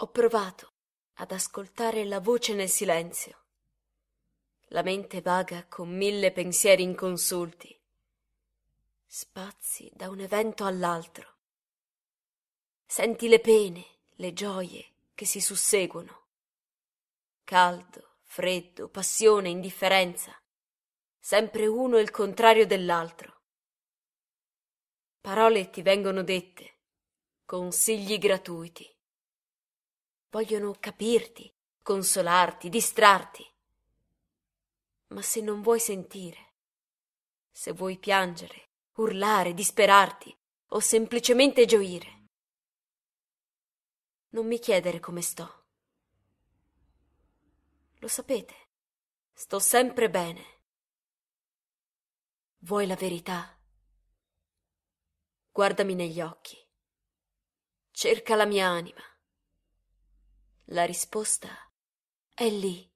Ho provato ad ascoltare la voce nel silenzio. La mente vaga con mille pensieri inconsulti. Spazi da un evento all'altro. Senti le pene, le gioie che si susseguono. Caldo, freddo, passione, indifferenza. Sempre uno il contrario dell'altro. Parole ti vengono dette, consigli gratuiti vogliono capirti, consolarti, distrarti. Ma se non vuoi sentire, se vuoi piangere, urlare, disperarti o semplicemente gioire, non mi chiedere come sto. Lo sapete, sto sempre bene. Vuoi la verità? Guardami negli occhi. Cerca la mia anima. La risposta è lì.